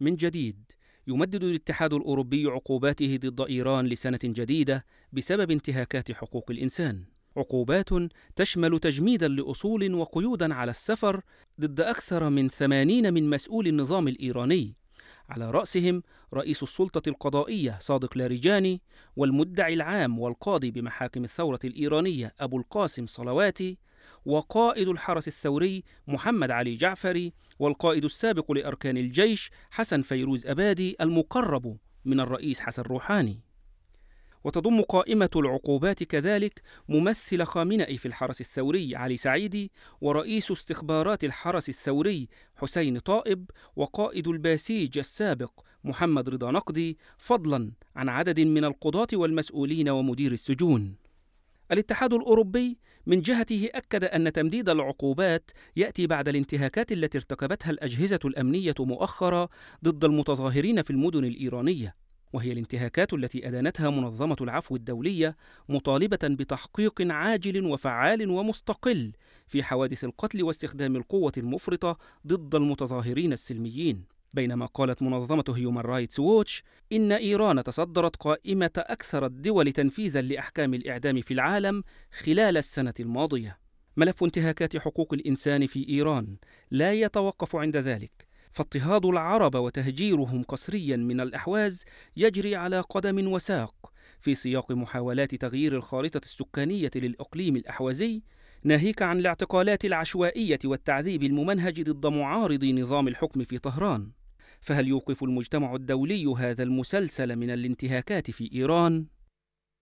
من جديد يمدد الاتحاد الاوروبي عقوباته ضد ايران لسنه جديده بسبب انتهاكات حقوق الانسان عقوبات تشمل تجميدا لاصول وقيودا على السفر ضد اكثر من ثمانين من مسؤول النظام الايراني على راسهم رئيس السلطه القضائيه صادق لاريجاني والمدعي العام والقاضي بمحاكم الثوره الايرانيه ابو القاسم صلواتي وقائد الحرس الثوري محمد علي جعفري والقائد السابق لأركان الجيش حسن فيروز أبادي المقرب من الرئيس حسن روحاني وتضم قائمة العقوبات كذلك ممثل خامنئي في الحرس الثوري علي سعيدي ورئيس استخبارات الحرس الثوري حسين طائب وقائد الباسيج السابق محمد رضا نقدي فضلا عن عدد من القضاة والمسؤولين ومدير السجون الاتحاد الأوروبي من جهته أكد أن تمديد العقوبات يأتي بعد الانتهاكات التي ارتكبتها الأجهزة الأمنية مؤخرا ضد المتظاهرين في المدن الإيرانية وهي الانتهاكات التي أدانتها منظمة العفو الدولية مطالبة بتحقيق عاجل وفعال ومستقل في حوادث القتل واستخدام القوة المفرطة ضد المتظاهرين السلميين بينما قالت منظمة هيومان رايتس ووتش إن إيران تصدرت قائمة أكثر الدول تنفيذا لأحكام الإعدام في العالم خلال السنة الماضية. ملف انتهاكات حقوق الإنسان في إيران لا يتوقف عند ذلك، فاضطهاد العرب وتهجيرهم قسريا من الأحواز يجري على قدم وساق في سياق محاولات تغيير الخارطة السكانية للإقليم الأحوازي ناهيك عن الاعتقالات العشوائية والتعذيب الممنهج ضد معارضي نظام الحكم في طهران. فهل يوقف المجتمع الدولي هذا المسلسل من الانتهاكات في إيران؟